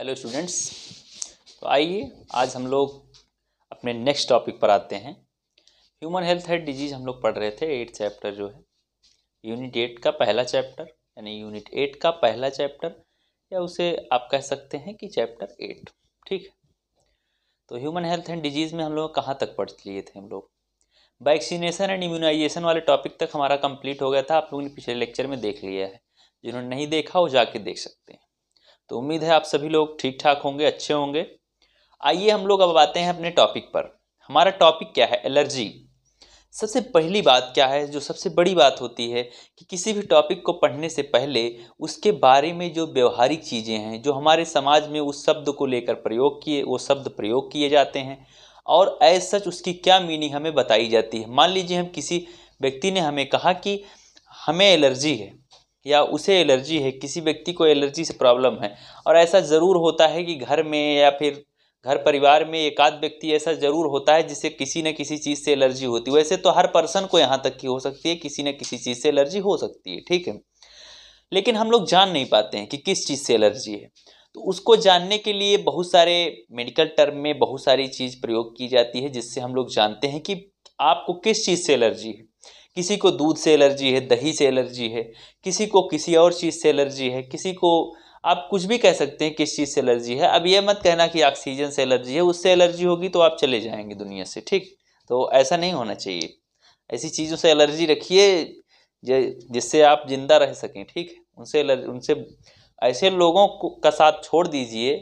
hello students तो आइए आज हम लोग अपने नेक्स्ट टॉपिक पर आते हैं ह्यूमन हेल्थ है डिजीज़ हम लोग पढ़ रहे थे एट चैप्टर जो है यूनिट एट का पहला चैप्टर यानी यूनिट एट का पहला चैप्टर या उसे आप कह सकते हैं कि चैप्टर एट ठीक है तो ह्यूमन हेल्थ एंड डिजीज़ में हम लोग कहाँ तक पढ़ लिए थे हम लोग वैक्सीनेशन एंड इम्यूनाइजेशन वाले टॉपिक तक हमारा कंप्लीट हो गया था आप लोगों ने पिछले लेक्चर में देख लिया है जिन्होंने नहीं देखा वो जाके देख सकते हैं तो उम्मीद है आप सभी लोग ठीक ठाक होंगे अच्छे होंगे आइए हम लोग अब आते हैं अपने टॉपिक पर हमारा टॉपिक क्या है एलर्जी सबसे पहली बात क्या है जो सबसे बड़ी बात होती है कि किसी भी टॉपिक को पढ़ने से पहले उसके बारे में जो व्यवहारिक चीज़ें हैं जो हमारे समाज में उस शब्द को लेकर प्रयोग किए वो शब्द प्रयोग किए जाते हैं और एज सच उसकी क्या मीनिंग हमें बताई जाती है मान लीजिए हम किसी व्यक्ति ने हमें कहा कि हमें एलर्जी है या उसे एलर्जी है किसी व्यक्ति को एलर्जी से प्रॉब्लम है और ऐसा ज़रूर होता है कि घर में या फिर घर परिवार में एक आध व्यक्ति ऐसा ज़रूर होता है जिसे किसी न किसी चीज़ से एलर्जी होती है वैसे तो हर पर्सन को यहाँ तक की हो सकती है किसी न किसी चीज़ से एलर्जी हो सकती है ठीक है लेकिन हम लोग जान नहीं पाते हैं कि किस चीज़ से एलर्जी है तो उसको जानने के लिए बहुत सारे मेडिकल टर्म में बहुत सारी चीज़ प्रयोग की जाती है जिससे हम लोग जानते हैं कि आपको किस चीज़ से एलर्जी है किसी को दूध से एलर्जी है दही से एलर्जी है किसी को किसी और चीज़ से एलर्जी है किसी को आप कुछ भी कह सकते हैं किस चीज़ से एलर्जी है अब यह मत कहना कि ऑक्सीजन से एलर्जी है उससे एलर्जी होगी तो आप चले जाएंगे दुनिया से ठीक तो ऐसा नहीं होना चाहिए ऐसी चीज़ों से एलर्जी रखिए जिससे आप ज़िंदा रह सकें ठीक उनसे एलर्जी उनसे ऐसे लोगों को का साथ छोड़ दीजिए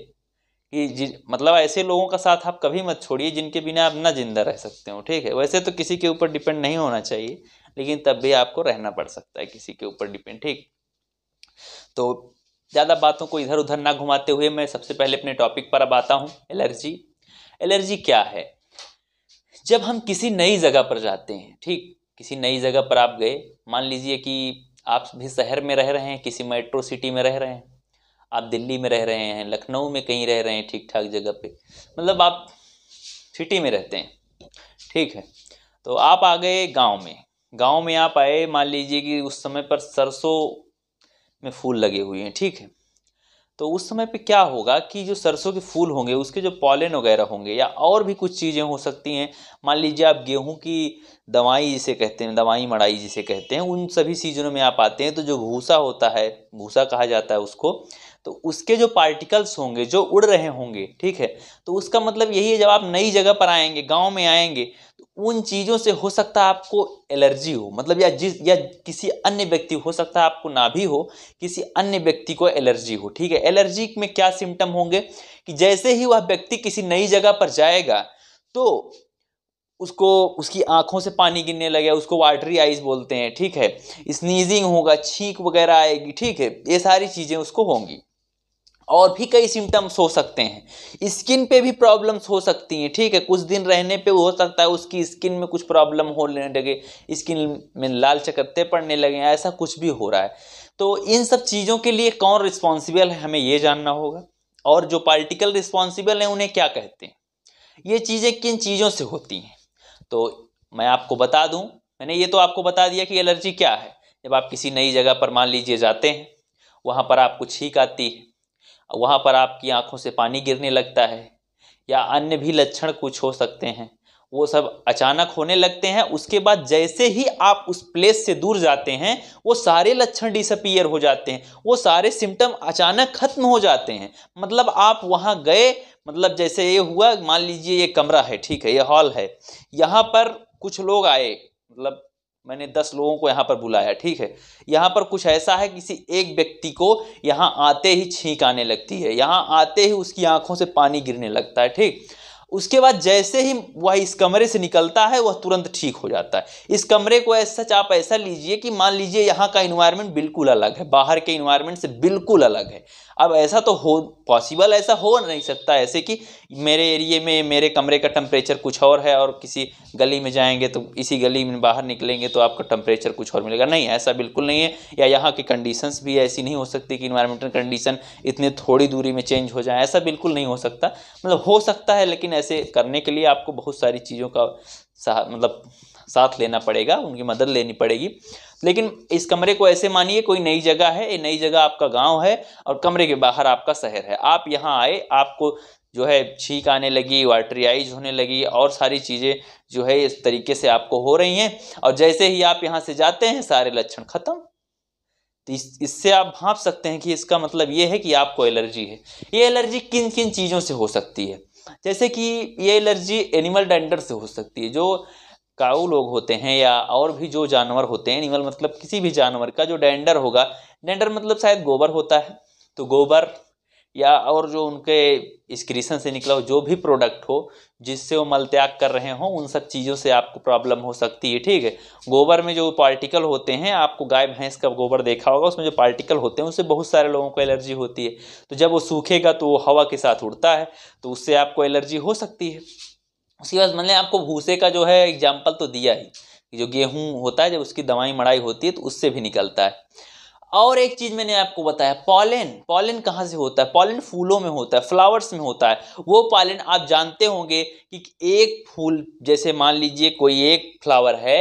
कि मतलब ऐसे लोगों का साथ आप कभी मत छोड़िए जिनके बिना आप ना जिंदा रह सकते हो ठीक है वैसे तो किसी के ऊपर डिपेंड नहीं होना चाहिए लेकिन तब भी आपको रहना पड़ सकता है किसी के ऊपर डिपेंड ठीक तो ज़्यादा बातों को इधर उधर ना घुमाते हुए मैं सबसे पहले अपने टॉपिक पर अब आता हूँ एलर्जी एलर्जी क्या है जब हम किसी नई जगह पर जाते हैं ठीक किसी नई जगह पर आप गए मान लीजिए कि आप भी शहर में रह रहे हैं किसी मेट्रो सिटी में रह रहे हैं आप दिल्ली में रह रहे हैं लखनऊ में कहीं रह रहे हैं ठीक ठाक जगह पे मतलब आप सिटी में रहते हैं ठीक है तो आप आ गए गांव में गांव में आप आए मान लीजिए कि उस समय पर सरसों में फूल लगे हुए हैं ठीक है तो उस समय पे क्या होगा कि जो सरसों के फूल होंगे उसके जो पॉलन वगैरह होंगे या और भी कुछ चीज़ें हो सकती हैं मान लीजिए आप गेहूं की दवाई जिसे कहते हैं दवाई मड़ाई जिसे कहते हैं उन सभी सीजनों में आप आते हैं तो जो भूसा होता है भूसा कहा जाता है उसको तो उसके जो पार्टिकल्स होंगे जो उड़ रहे होंगे ठीक है तो उसका मतलब यही है जब आप नई जगह पर आएंगे गांव में आएंगे तो उन चीज़ों से हो सकता है आपको एलर्जी हो मतलब या जिस या किसी अन्य व्यक्ति हो सकता है आपको ना भी हो किसी अन्य व्यक्ति को एलर्जी हो ठीक है एलर्जी में क्या सिम्टम होंगे कि जैसे ही वह व्यक्ति किसी नई जगह पर जाएगा तो उसको उसकी आंखों से पानी गिरने लगे उसको वाटरी आइज बोलते हैं ठीक है स्नीजिंग होगा छींक वगैरह आएगी ठीक है ये सारी चीज़ें उसको होंगी और भी कई सिम्टम्स हो सकते हैं स्किन पे भी प्रॉब्लम्स हो सकती हैं ठीक है कुछ दिन रहने पे हो सकता है उसकी स्किन में कुछ प्रॉब्लम हो लगे स्किन में लाल चकत्ते पड़ने लगे ऐसा कुछ भी हो रहा है तो इन सब चीज़ों के लिए कौन रिस्पॉन्सिबल है हमें ये जानना होगा और जो पार्टिकल रिस्पॉन्सिबल हैं उन्हें क्या कहते हैं ये चीज़ें किन चीज़ों से होती हैं तो मैं आपको बता दूँ मैंने ये तो आपको बता दिया कि एलर्जी क्या है जब आप किसी नई जगह पर मान लीजिए जाते हैं वहाँ पर आपको छींक आती है वहाँ पर आपकी आँखों से पानी गिरने लगता है या अन्य भी लक्षण कुछ हो सकते हैं वो सब अचानक होने लगते हैं उसके बाद जैसे ही आप उस प्लेस से दूर जाते हैं वो सारे लक्षण डिसअपियर हो जाते हैं वो सारे सिम्टम अचानक खत्म हो जाते हैं मतलब आप वहाँ गए मतलब जैसे ये हुआ मान लीजिए ये कमरा है ठीक है ये हॉल है यहाँ पर कुछ लोग आए मतलब मैंने दस लोगों को यहाँ पर बुलाया ठीक है यहाँ पर कुछ ऐसा है किसी एक व्यक्ति को यहाँ आते ही छींक आने लगती है यहाँ आते ही उसकी आंखों से पानी गिरने लगता है ठीक उसके बाद जैसे ही वह इस कमरे से निकलता है वह तुरंत ठीक हो जाता है इस कमरे को ऐसा सच आप ऐसा लीजिए कि मान लीजिए यहाँ का इन्वायरमेंट बिल्कुल अलग है बाहर के इन्वायरमेंट से बिल्कुल अलग है अब ऐसा तो हो पॉसिबल ऐसा हो नहीं सकता ऐसे कि मेरे एरिए में मेरे कमरे का टम्परेचर कुछ और है और किसी गली में जाएंगे तो इसी गली में बाहर निकलेंगे तो आपका टम्परेचर कुछ और मिलेगा नहीं ऐसा बिल्कुल नहीं है या यहाँ की कंडीशंस भी ऐसी नहीं हो सकती कि इन्वायरमेंटल कंडीशन इतने थोड़ी दूरी में चेंज हो जाए ऐसा बिल्कुल नहीं हो सकता मतलब हो सकता है लेकिन ऐसे करने के लिए आपको बहुत सारी चीज़ों का मतलब साथ लेना पड़ेगा उनकी मदद लेनी पड़ेगी लेकिन इस कमरे को ऐसे मानिए कोई नई जगह है ये नई जगह आपका गांव है और कमरे के बाहर आपका शहर है आप यहाँ आए आपको जो है छींक आने लगी वाटरियाइज होने लगी और सारी चीज़ें जो है इस तरीके से आपको हो रही हैं और जैसे ही आप यहाँ से जाते हैं सारे लक्षण ख़त्म तो इस इससे आप भाप सकते हैं कि इसका मतलब ये है कि आपको एलर्जी है ये एलर्जी किन किन चीज़ों से हो सकती है जैसे कि ये एलर्जी एनिमल डेंडर से हो सकती है जो काऊ लोग होते हैं या और भी जो जानवर होते हैं एनिमल मतलब किसी भी जानवर का जो डेंडर होगा डेंडर मतलब शायद गोबर होता है तो गोबर या और जो उनके स्क्रीशन से निकला हो जो भी प्रोडक्ट हो जिससे वो मल त्याग कर रहे हों उन सब चीज़ों से आपको प्रॉब्लम हो सकती है ठीक है गोबर में जो पार्टिकल होते हैं आपको गाय भैंस का गोबर देखा होगा उसमें जो पार्टिकल होते हैं उससे बहुत सारे लोगों को एलर्जी होती है तो जब वो सूखेगा तो वो हवा के साथ उड़ता है तो उससे आपको एलर्जी हो सकती है उसके बाद मैंने आपको भूसे का जो है एग्जाम्पल तो दिया ही जो गेहूँ होता है जब उसकी दवाई मड़ाई होती है तो उससे भी निकलता है और एक चीज़ मैंने आपको बताया पॉलन पॉलन कहाँ से होता है पॉलन फूलों में होता है फ्लावर्स में होता है वो पॉलन आप जानते होंगे कि एक फूल जैसे मान लीजिए कोई एक फ्लावर है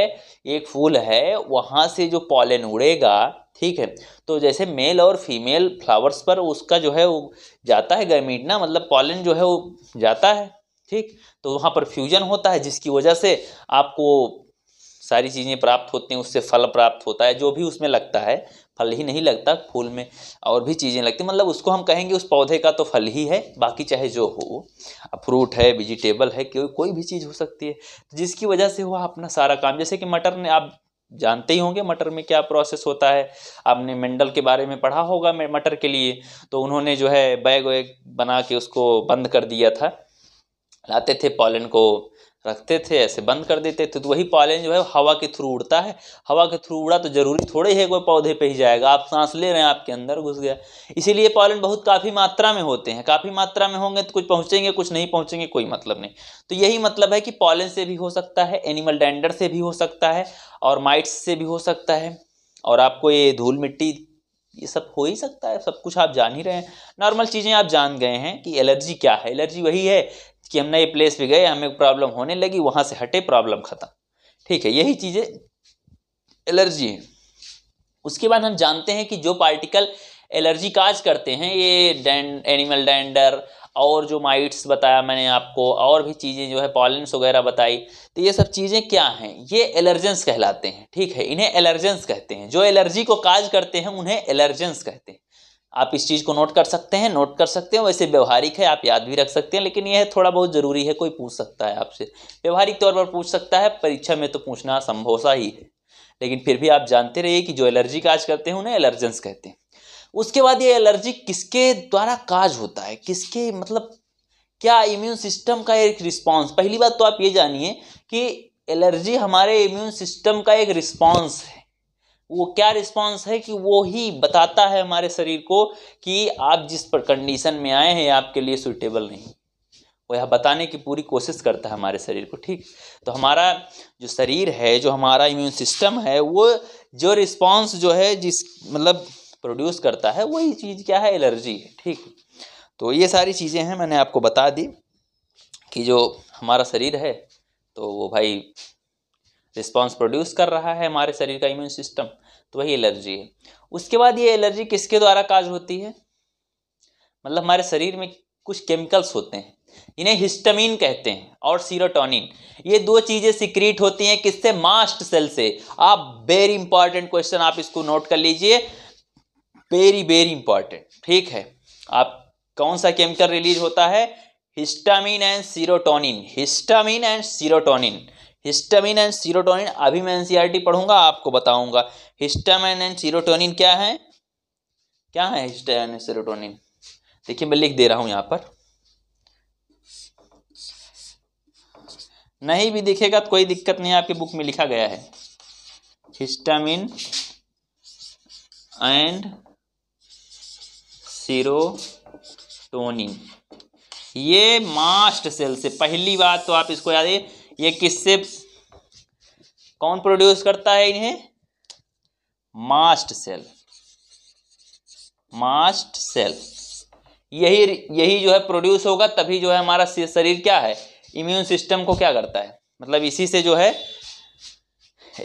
एक फूल है वहाँ से जो पॉलन उड़ेगा ठीक है तो जैसे मेल और फीमेल फ्लावर्स पर उसका जो है वो जाता है गर्मीट ना मतलब पॉलन जो है वो जाता है ठीक तो वहाँ पर फ्यूजन होता है जिसकी वजह से आपको सारी चीज़ें प्राप्त होती हैं उससे फल प्राप्त होता है जो भी उसमें लगता है फल ही नहीं लगता फूल में और भी चीज़ें लगती मतलब उसको हम कहेंगे उस पौधे का तो फल ही है बाकी चाहे जो हो फ्रूट है वेजिटेबल है कोई कोई भी चीज़ हो सकती है तो जिसकी वजह से वह अपना सारा काम जैसे कि मटर ने आप जानते ही होंगे मटर में क्या प्रोसेस होता है आपने मेंडल के बारे में पढ़ा होगा मटर के लिए तो उन्होंने जो है बैग वैग बना के उसको बंद कर दिया था लाते थे पॉलन को रखते थे ऐसे बंद कर देते थे तो वही पॉलन जो है हवा के थ्रू उड़ता है हवा के थ्रू उड़ा तो जरूरी थोड़े ही कोई पौधे पे ही जाएगा आप सांस ले रहे हैं आपके अंदर घुस गया इसीलिए पॉलन बहुत काफ़ी मात्रा में होते हैं काफ़ी मात्रा में होंगे तो कुछ पहुँचेंगे कुछ नहीं पहुँचेंगे कोई मतलब नहीं तो यही मतलब है कि पॉलन से भी हो सकता है एनिमल डेंडर से भी हो सकता है और माइट्स से भी हो सकता है और आपको ये धूल मिट्टी ये सब हो ही सकता है सब कुछ आप जान ही रहे हैं नॉर्मल चीज़ें आप जान गए हैं कि एलर्जी क्या है एलर्जी वही है कि हम नए प्लेस पे गए हमें प्रॉब्लम होने लगी वहाँ से हटे प्रॉब्लम ख़त्म ठीक है यही चीज़ें एलर्जी हैं उसके बाद हम जानते हैं कि जो पार्टिकल एलर्जी काज करते हैं ये डैंड एनिमल डैंडर और जो माइट्स बताया मैंने आपको और भी चीज़ें जो है पॉलेंस वगैरह बताई तो ये सब चीज़ें क्या हैं ये एलर्जेंस कहलाते हैं ठीक है इन्हें एलर्जेंस कहते हैं जो एलर्जी को काज करते हैं उन्हें एलर्जेंस कहते हैं आप इस चीज़ को नोट कर सकते हैं नोट कर सकते हैं वैसे व्यवहारिक है आप याद भी रख सकते हैं लेकिन यह थोड़ा बहुत ज़रूरी है कोई पूछ सकता है आपसे व्यवहारिक तौर पर पूछ सकता है परीक्षा में तो पूछना संभव सा ही है लेकिन फिर भी आप जानते रहिए कि जो एलर्जी काज करते हैं उन्हें एलर्जेंस कहते हैं उसके बाद ये एलर्जी किसके द्वारा काज होता है किसके मतलब क्या इम्यून सिस्टम का एक रिस्पांस पहली बात तो आप ये जानिए कि एलर्जी हमारे इम्यून सिस्टम का एक रिस्पांस है वो क्या रिस्पांस है कि वो ही बताता है हमारे शरीर को कि आप जिस पर कंडीशन में आए हैं आपके लिए सुटेबल नहीं वो यह बताने की पूरी कोशिश करता है हमारे शरीर को ठीक तो हमारा जो शरीर है जो हमारा इम्यून सिस्टम है वो जो रिस्पांस जो है जिस मतलब प्रोड्यूस करता है वही चीज़ क्या है एलर्जी है ठीक तो ये सारी चीज़ें हैं मैंने आपको बता दी कि जो हमारा शरीर है तो वो भाई रिस्पॉन्स प्रोड्यूस कर रहा है हमारे शरीर का इम्यून सिस्टम तो वही एलर्जी है उसके बाद ये एलर्जी किसके द्वारा काज होती है मतलब हमारे शरीर में कुछ केमिकल्स होते हैं इन्हें हिस्टामिन कहते हैं और सीरोटोनिन ये दो चीज़ें सिक्रीट होती हैं किससे मास्ट सेल से आप वेरी इंपॉर्टेंट क्वेश्चन आप इसको नोट कर लीजिए वेरी वेरी इंपॉर्टेंट ठीक है आप कौन सा केमिकल रिलीज होता है histamine and serotonin histamine and serotonin histamine and serotonin अभी मैं एनसीईआरटी e पढ़ूंगा आपको बताऊंगा हिस्टामिन एंड सीरोटोनिन क्या है क्या है हिस्टामिन एंड सीरोटोनिन देखिए मैं लिख दे रहा हूं यहां पर नहीं भी दिखेगा तो कोई दिक्कत नहीं आपके बुक में लिखा गया है हिस्टामिन एंड सीरोटोनिन ये मास्ट सेल से पहली बात तो आप इसको याद है ये किससे कौन प्रोड्यूस करता है इन्हें मास्ट सेल मास्ट सेल यही यही जो है प्रोड्यूस होगा तभी जो है हमारा शरीर क्या है इम्यून सिस्टम को क्या करता है मतलब इसी से जो है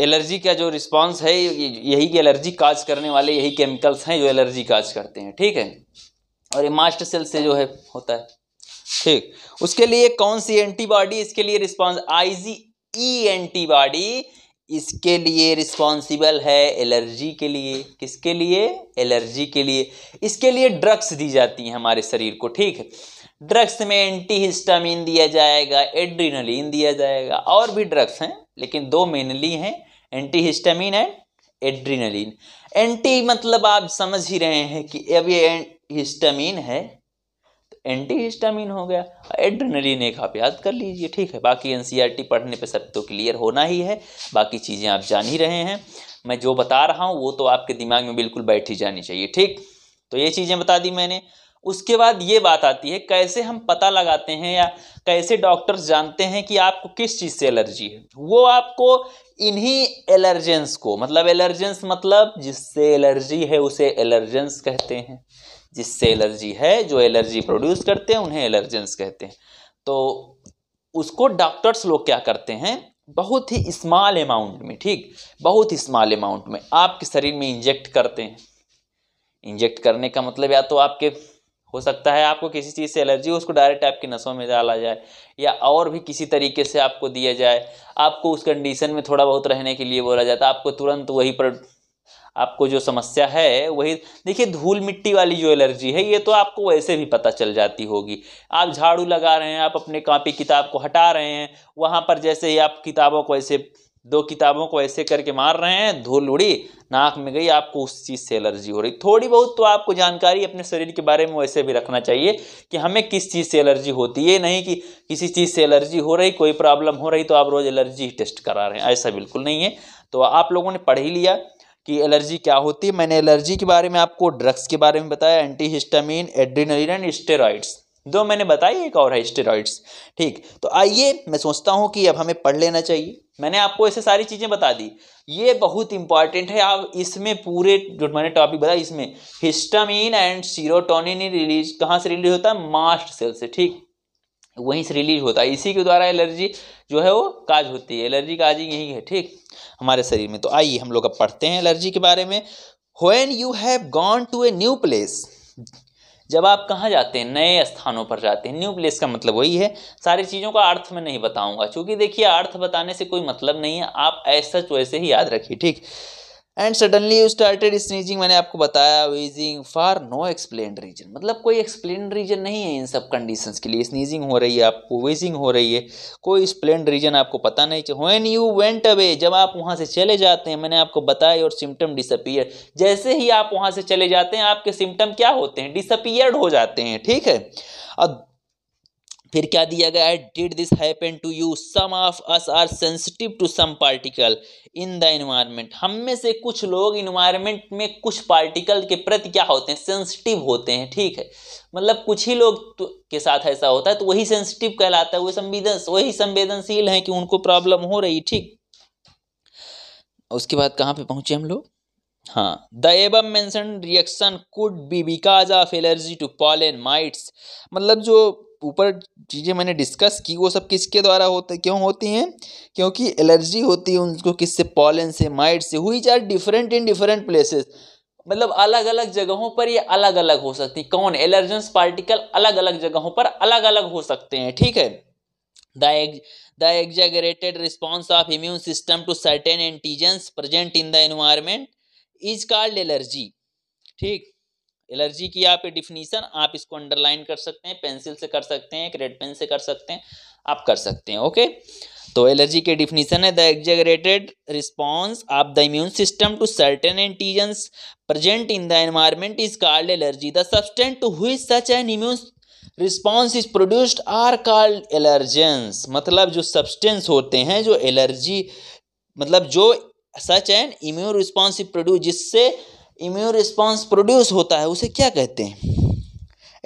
एलर्जी का जो रिस्पांस है यही कि एलर्जी काज करने वाले यही केमिकल्स हैं जो एलर्जी काज करते हैं ठीक है और ये मास्ट सेल से जो है होता है ठीक उसके लिए कौन सी एंटीबॉडी इसके लिए रिस्पॉन्स आईजीई e एंटीबॉडी इसके लिए रिस्पॉन्सिबल है एलर्जी के लिए किसके लिए एलर्जी के लिए इसके लिए ड्रग्स दी जाती हैं हमारे शरीर को ठीक है ड्रग्स में एंटी हिस्टामिन दिया जाएगा एड्रीनलिन दिया जाएगा और भी ड्रग्स हैं लेकिन दो मेनली हैं anti histamine and adrenaline anti मतलब आप समझ ही रहे हैं कि अब ये हिस्टामिन है तो एंटी हिस्टामिन हो गया एड्रीनलिन एक आप याद कर लीजिए ठीक है बाकी टी e पढ़ने पर सब तो क्लियर होना ही है बाकी चीज़ें आप जान ही रहे हैं मैं जो बता रहा हूँ वो तो आपके दिमाग में बिल्कुल बैठ ही जानी चाहिए ठीक तो ये चीज़ें बता दी मैंने उसके बाद ये बात आती है कैसे हम पता लगाते हैं या कैसे डॉक्टर्स जानते हैं कि आपको किस चीज़ से एलर्जी है वो आपको इन्हीं एलर्जेंस को मतलब एलर्जेंस मतलब जिससे एलर्जी है उसे एलर्जेंस कहते हैं जिससे एलर्जी है जो एलर्जी प्रोड्यूस करते हैं उन्हें एलर्जेंस कहते हैं तो उसको डॉक्टर्स लोग क्या करते हैं बहुत ही स्मॉल अमाउंट में ठीक बहुत ही स्मॉल अमाउंट में आपके शरीर में इंजेक्ट करते हैं इंजेक्ट करने का मतलब या तो आपके हो सकता है आपको किसी चीज़ से एलर्जी हो उसको डायरेक्ट आपकी नसों में डाला जाए या और भी किसी तरीके से आपको दिया जाए आपको उस कंडीशन में थोड़ा बहुत रहने के लिए बोला जाता है आपको तुरंत वहीं पर आपको जो समस्या है वही देखिए धूल मिट्टी वाली जो एलर्जी है ये तो आपको वैसे भी पता चल जाती होगी आप झाड़ू लगा रहे हैं आप अपने कापी किताब को हटा रहे हैं वहाँ पर जैसे ही आप किताबों को ऐसे दो किताबों को ऐसे करके मार रहे हैं धूल उड़ी नाक में गई आपको उस चीज़ से एलर्जी हो रही थोड़ी बहुत तो आपको जानकारी अपने शरीर के बारे में वैसे भी रखना चाहिए कि हमें किस चीज़ से एलर्जी होती है नहीं कि किसी चीज़ से एलर्जी हो रही कोई प्रॉब्लम हो रही तो आप रोज़ एलर्जी टेस्ट करा रहे हैं ऐसा बिल्कुल नहीं है तो आप लोगों ने पढ़ ही लिया कि एलर्जी क्या होती है मैंने एलर्जी के बारे में आपको ड्रग्स के बारे में बताया anti histamine adrenaline and steroids दो मैंने बताई एक और है स्टेरॉइड्स ठीक तो आइए मैं सोचता हूँ कि अब हमें पढ़ लेना चाहिए मैंने आपको ऐसे सारी चीज़ें बता दी ये बहुत इंपॉर्टेंट है आप इसमें पूरे जो मैंने टॉपिक बताया इसमें हिस्टामिन एंड सीरोटोनिन रिलीज कहाँ से रिलीज होता है मास्ट सेल से ठीक वहीं से रिलीज होता है इसी के द्वारा एलर्जी जो है वो काज होती है एलर्जी काजिंग यही है ठीक हमारे शरीर में तो आइए हम लोग अब पढ़ते हैं एलर्जी के बारे में when you have gone to a new place जब आप कहाँ जाते हैं नए स्थानों पर जाते हैं न्यू प्लेस का मतलब वही है सारी चीज़ों का अर्थ मैं नहीं बताऊँगा चूँकि देखिए अर्थ बताने से कोई मतलब नहीं है आप ऐसा वैसे ही याद रखिए ठीक and suddenly you started sneezing मैंने आपको बताया wheezing for no explain reason मतलब कोई एक्सप्लेन रीजन नहीं है इन सब कंडीशंस के लिए स्नीजिंग हो रही है आपको वीजिंग हो रही है कोई एक्सप्लेन रीजन आपको पता नहीं चाहिए वेन यू वेंट अवे जब आप वहाँ से चले जाते हैं मैंने आपको बताया और सिम्टम डिसअपियर जैसे ही आप वहाँ से चले जाते हैं आपके सिम्टम क्या होते हैं डिसअपियर्ड हो जाते हैं ठीक है अब फिर क्या दिया गया है did this happen to you some of us are sensitive to some particle in the environment हम में से कुछ लोग इन्वायरमेंट में कुछ पार्टिकल के प्रति क्या होते हैं सेंसिटिव होते हैं ठीक है मतलब कुछ ही लोग तो, के साथ ऐसा होता है तो वही सेंसिटिव कहलाता है वही संवेदन वही संवेदनशील है कि उनको प्रॉब्लम हो रही ठीक उसके बाद कहाँ पे पहुंचे हम लोग हाँ the above mention reaction could be because of allergy to pollen mites मतलब जो ऊपर चीज़ें मैंने डिस्कस की वो सब किसके द्वारा होते क्यों होती हैं क्योंकि एलर्जी होती है उनको किससे पॉलन से माइट से हुई are different in different places मतलब अलग अलग जगहों पर ये अलग अलग हो सकती कौन एलर्जेंस पार्टिकल अलग अलग जगहों पर अलग अलग हो सकते हैं ठीक है the exaggerated response of immune system to certain antigens present in the environment is called allergy ठीक एलर्जी की आप डिफिनीसन आप इसको अंडरलाइन कर सकते हैं पेंसिल से कर सकते हैं एक रेड पेन से कर सकते हैं आप कर सकते हैं ओके तो एलर्जी के डिफिनीशन है the exaggerated response of the immune system to certain antigens present in the environment is called allergy the substance to which such an immune response is produced are called allergens मतलब जो substance होते हैं जो allergy मतलब जो such an immune response is produce जिससे immune response produce होता है उसे क्या कहते हैं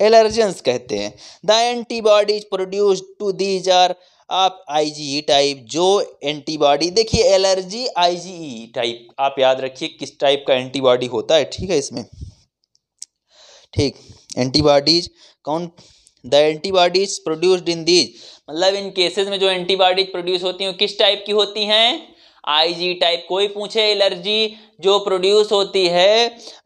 एलर्जेंस कहते हैं the antibodies produce to these are आप ई टाइप e जो एंटीबॉडी देखिए एलर्जी ई टाइप आप याद रखिए किस टाइप का एंटीबॉडी होता है ठीक है इसमें ठीक एंटीबॉडीज कौन the antibodies produced in these मतलब इन केसेस में जो एंटीबॉडीज प्रोड्यूस होती हैं किस टाइप की होती हैं आईजी टाइप कोई पूछे एलर्जी जो प्रोड्यूस होती है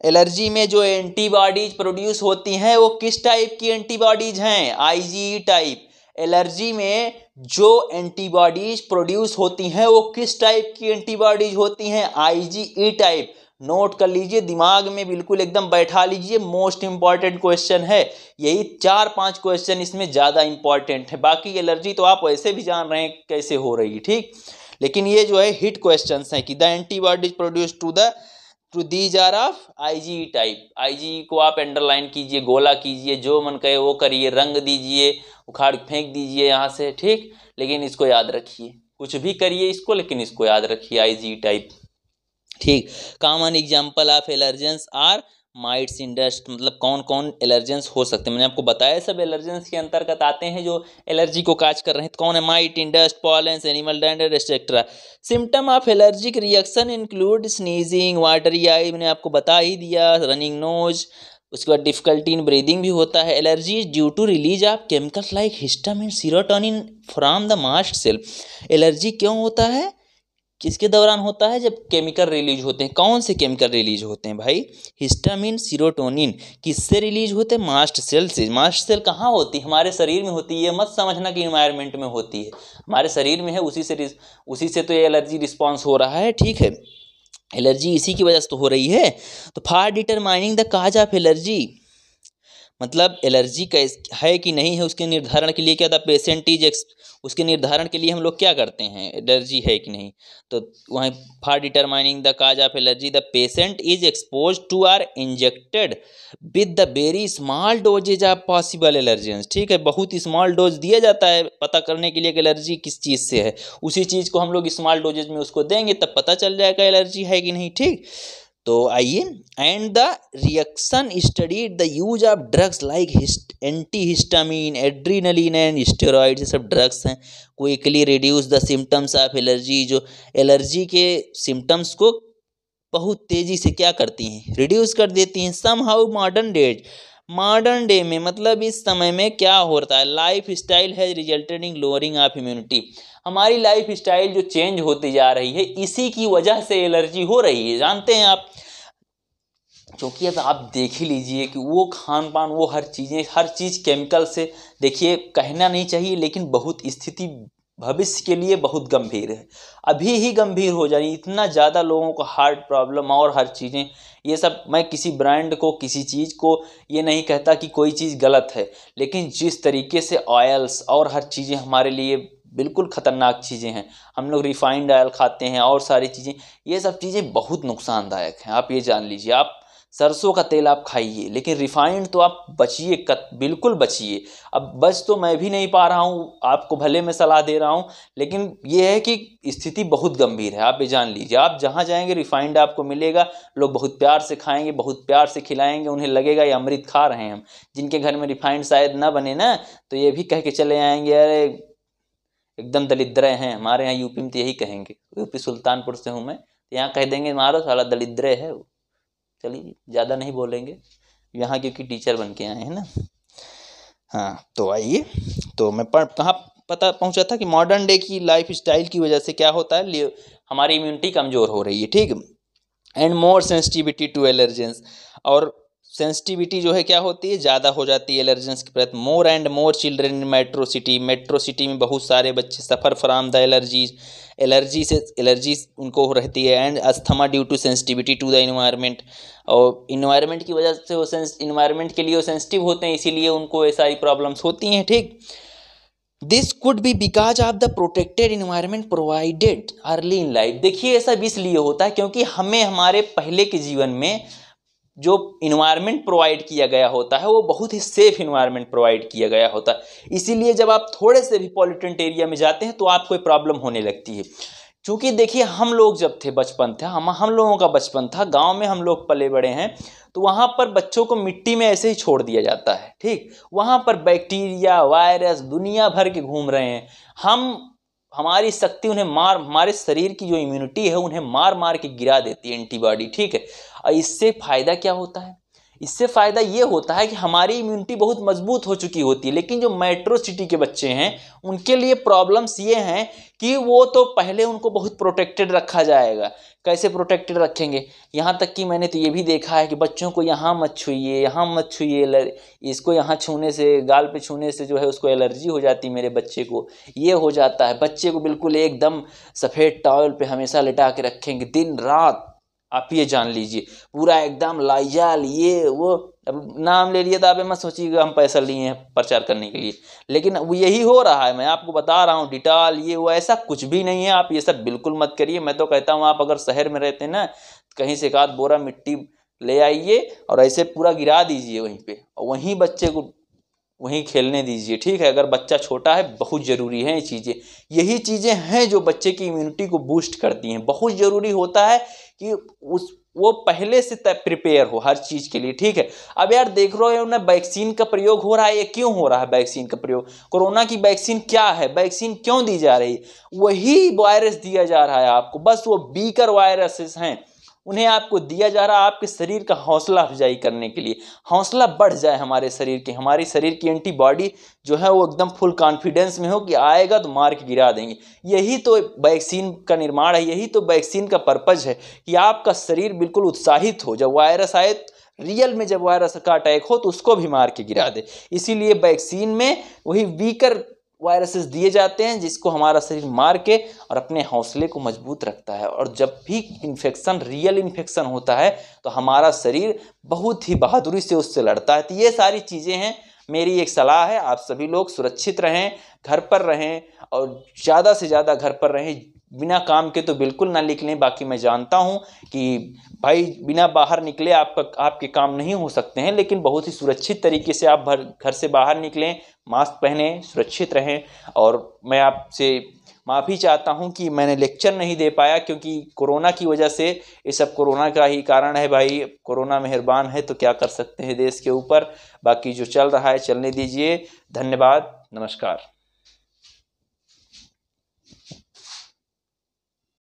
एलर्जी में जो एंटीबॉडीज प्रोड्यूस होती हैं वो किस टाइप की एंटीबॉडीज हैं आईजी टाइप एलर्जी में जो एंटीबॉडीज प्रोड्यूस होती हैं वो किस टाइप की एंटीबॉडीज होती हैं आईजीई टाइप नोट कर लीजिए दिमाग में बिल्कुल एकदम बैठा लीजिए मोस्ट इंपॉर्टेंट क्वेश्चन है यही चार पांच क्वेश्चन इसमें ज़्यादा इंपॉर्टेंट है बाकी एलर्जी तो आप वैसे भी जान रहे हैं कैसे हो रही ठीक लेकिन ये जो है हिट क्वेश्चन है कि the antibodies produce to the to these are of IgE type IgE को आप अंडरलाइन कीजिए गोला कीजिए जो मन कहे वो करिए रंग दीजिए उखाड़ फेंक दीजिए यहाँ से ठीक लेकिन इसको याद रखिए कुछ भी करिए इसको लेकिन इसको याद रखिए जी टाइप e ठीक common example of allergens are mites and dust मतलब कौन कौन एलर्जेंस हो सकते हैं मैंने आपको बताया सब एलर्जेंस के अंतर्गत आते हैं जो एलर्जी को काज कर रहे हैं तो कौन है mite and dust pollens animal dander etcetera symptom of allergic reaction include sneezing watery eye मैंने आपको बता ही दिया रनिंग नोज उसके बाद डिफिकल्टी इन ब्रीदिंग भी होता है allergy due to release of chemicals like histamine serotonin from the mast cell allergy क्यों होता है किसके दौरान होता है जब केमिकल रिलीज होते हैं कौन से केमिकल रिलीज होते हैं भाई हिस्टामिन सीरोटोनिन किससे रिलीज होते हैं मास्ट सेल से मास्ट सेल कहाँ होती है हमारे शरीर में होती है मत समझना कि इन्वायरमेंट में होती है हमारे शरीर में है उसी से उसी से तो ये एलर्जी रिस्पॉन्स हो रहा है ठीक है एलर्जी इसी की वजह से तो हो रही है तो for determining the cause of allergy मतलब एलर्जी का है कि नहीं है उसके निर्धारण के लिए क्या था पेशेंटीज एक्स उसके निर्धारण के लिए हम लोग क्या करते हैं एलर्जी है कि नहीं तो वहीं for determining the cause of allergy the patient is expose to or injected with the very small doses of possible allergens ठीक है बहुत स्मॉल डोज दिया जाता है पता करने के लिए कि एलर्जी किस चीज़ से है उसी चीज़ को हम लोग स्मॉल डोजेज में उसको देंगे तब पता चल जाएगा एलर्जी है कि नहीं ठीक तो आइए and the reaction studied the use of drugs like anti histamine adrenaline and steroid ये सब ड्रग्स हैं quickly reduce the symptoms of allergy जो एलर्जी के सिम्टम्स को बहुत तेज़ी से क्या करती हैं रिड्यूस कर देती हैं somehow modern days modern day में मतलब इस समय में क्या होता है lifestyle has resulted in lowering of immunity हमारी लाइफ स्टाइल जो चेंज होती जा रही है इसी की वजह से एलर्जी हो रही है जानते हैं आप क्योंकि अब आप देख ही लीजिए कि वो खान पान वो हर चीज़ें हर चीज़ केमिकल से देखिए कहना नहीं चाहिए लेकिन बहुत स्थिति भविष्य के लिए बहुत गंभीर है अभी ही गंभीर हो जा रही इतना ज़्यादा लोगों को हार्ट प्रॉब्लम और हर चीज़ें ये सब मैं किसी ब्रांड को किसी चीज़ को ये नहीं कहता कि कोई चीज़ गलत है लेकिन जिस तरीके से ऑयल्स और हर चीज़ें हमारे लिए बिल्कुल ख़तरनाक चीज़ें हैं हम लोग रिफाइंड ऑयल खाते हैं और सारी चीज़ें ये सब चीज़ें बहुत नुकसानदायक हैं आप ये जान लीजिए आप सरसों का तेल आप खाइए लेकिन रिफाइंड तो आप बचिए कत बिल्कुल बचिए अब बच तो मैं भी नहीं पा रहा हूँ आपको भले मैं सलाह दे रहा हूँ लेकिन ये है कि स्थिति बहुत गंभीर है आप ये जान लीजिए आप जहाँ जाएंगे रिफाइंड आपको मिलेगा लोग बहुत प्यार से खाएंगे बहुत प्यार से खिलाएंगे उन्हें लगेगा ये अमृत खा रहे हैं हम जिनके घर में रिफाइंड शायद ना बने ना तो ये भी कह के चले आएँगे अरे एकदम दलिद्र हैं हमारे यहाँ यूपी में तो यही कहेंगे यूपी सुल्तानपुर से हूँ मैं तो यहाँ कह देंगे मारो साला दलिद्र है वो चलिए ज़्यादा नहीं बोलेंगे यहाँ क्योंकि टीचर बन के आए हैं ना हाँ तो आइए तो मैं पढ़ कहाँ पता पहुँचा था कि मॉडर्न डे की लाइफ स्टाइल की वजह से क्या होता है हमारी इम्यूनिटी कमज़ोर हो रही है ठीक and more sensitivity to allergens और सेंसिटिविटी जो है क्या होती है ज़्यादा हो जाती है एलर्जेंस के प्रति more and more children in metro city metro city में बहुत सारे बच्चे suffer from the allergies allergy से एलर्जी उनको रहती है and asthma due to sensitivity to the environment और इन्वायरमेंट की वजह से वो सेंस इन्वायरमेंट के लिए वो सेंसिटिव होते हैं इसीलिए उनको ये सारी प्रॉब्लम्स होती हैं ठीक this could be because of the protected environment provided early in life देखिए ऐसा इसलिए होता है क्योंकि हमें हमारे पहले के जीवन में जो इन्वायरमेंट प्रोवाइड किया गया होता है वो बहुत ही सेफ इन्वायरमेंट प्रोवाइड किया गया होता है इसीलिए जब आप थोड़े से भी पॉलिटेंट एरिया में जाते हैं तो आपको प्रॉब्लम होने लगती है क्योंकि देखिए हम लोग जब थे बचपन थे हम हम लोगों का बचपन था गांव में हम लोग पले बड़े हैं तो वहाँ पर बच्चों को मिट्टी में ऐसे ही छोड़ दिया जाता है ठीक वहाँ पर बैक्टीरिया वायरस दुनिया भर के घूम रहे हैं हम हमारी शक्ति उन्हें मार हमारे शरीर की जो इम्यूनिटी है उन्हें मार मार के गिरा देती है एंटीबॉडी ठीक है और इससे फ़ायदा क्या होता है इससे फ़ायदा ये होता है कि हमारी इम्यूनिटी बहुत मजबूत हो चुकी होती है लेकिन जो मेट्रो सिटी के बच्चे हैं उनके लिए प्रॉब्लम्स ये हैं कि वो तो पहले उनको बहुत प्रोटेक्टेड रखा जाएगा कैसे प्रोटेक्टेड रखेंगे यहाँ तक कि मैंने तो ये भी देखा है कि बच्चों को यहाँ मत छूइए यहाँ मत छूइए इसको यहाँ छूने से गाल पे छूने से जो है उसको एलर्जी हो जाती मेरे बच्चे को ये हो जाता है बच्चे को बिल्कुल एकदम सफ़ेद टॉयल पे हमेशा लिटा के रखेंगे दिन रात आप ये जान लीजिए पूरा एकदम लाइजा लिए वो अब नाम ले लिए तो आप मत सोचिएगा हम पैसा लिए हैं प्रचार करने के लिए लेकिन वो यही हो रहा है मैं आपको बता रहा हूँ डिटाल ये वो ऐसा कुछ भी नहीं है आप ये सब बिल्कुल मत करिए मैं तो कहता हूँ आप अगर शहर में रहते ना कहीं से कहा बोरा मिट्टी ले आइए और ऐसे पूरा गिरा दीजिए वहीं पर और वहीं बच्चे को वहीं खेलने दीजिए ठीक है अगर बच्चा छोटा है बहुत ज़रूरी है ये चीज़ें यही चीज़ें हैं जो बच्चे की इम्यूनिटी को बूस्ट करती हैं बहुत ज़रूरी होता है कि उस वो पहले से प्रिपेयर हो हर चीज़ के लिए ठीक है अब यार देख रहे हो ना वैक्सीन का प्रयोग हो रहा है या क्यों हो रहा है वैक्सीन का प्रयोग कोरोना की वैक्सीन क्या है वैक्सीन क्यों दी जा रही है वही वायरस दिया जा रहा है आपको बस वो बीकर वायरसेस हैं उन्हें आपको दिया जा रहा है आपके शरीर का हौसला अफजाई करने के लिए हौसला बढ़ जाए हमारे शरीर की हमारे शरीर की एंटीबॉडी जो है वो एकदम फुल कॉन्फिडेंस में हो कि आएगा तो मार के गिरा देंगे यही तो वैक्सीन का निर्माण है यही तो वैक्सीन का पर्पज़ है कि आपका शरीर बिल्कुल उत्साहित हो जब वायरस आए रियल में जब वायरस का अटैक हो तो उसको भी मार के गिरा दे इसीलिए वैक्सीन में वही वीकर वायरसेस दिए जाते हैं जिसको हमारा शरीर मार के और अपने हौसले को मजबूत रखता है और जब भी इन्फेक्शन रियल इन्फेक्शन होता है तो हमारा शरीर बहुत ही बहादुरी से उससे लड़ता है तो ये सारी चीज़ें हैं मेरी एक सलाह है आप सभी लोग सुरक्षित रहें घर पर रहें और ज़्यादा से ज़्यादा घर पर रहें बिना काम के तो बिल्कुल ना लिख लें बाकी मैं जानता हूँ कि भाई बिना बाहर निकले आपका आपके काम नहीं हो सकते हैं लेकिन बहुत ही सुरक्षित तरीके से आप भर घर से बाहर निकलें मास्क पहने सुरक्षित रहें और मैं आपसे माफ़ी चाहता हूं कि मैंने लेक्चर नहीं दे पाया क्योंकि कोरोना की वजह से ये सब कोरोना का ही कारण है भाई कोरोना मेहरबान है तो क्या कर सकते हैं देश के ऊपर बाकी जो चल रहा है चलने दीजिए धन्यवाद नमस्कार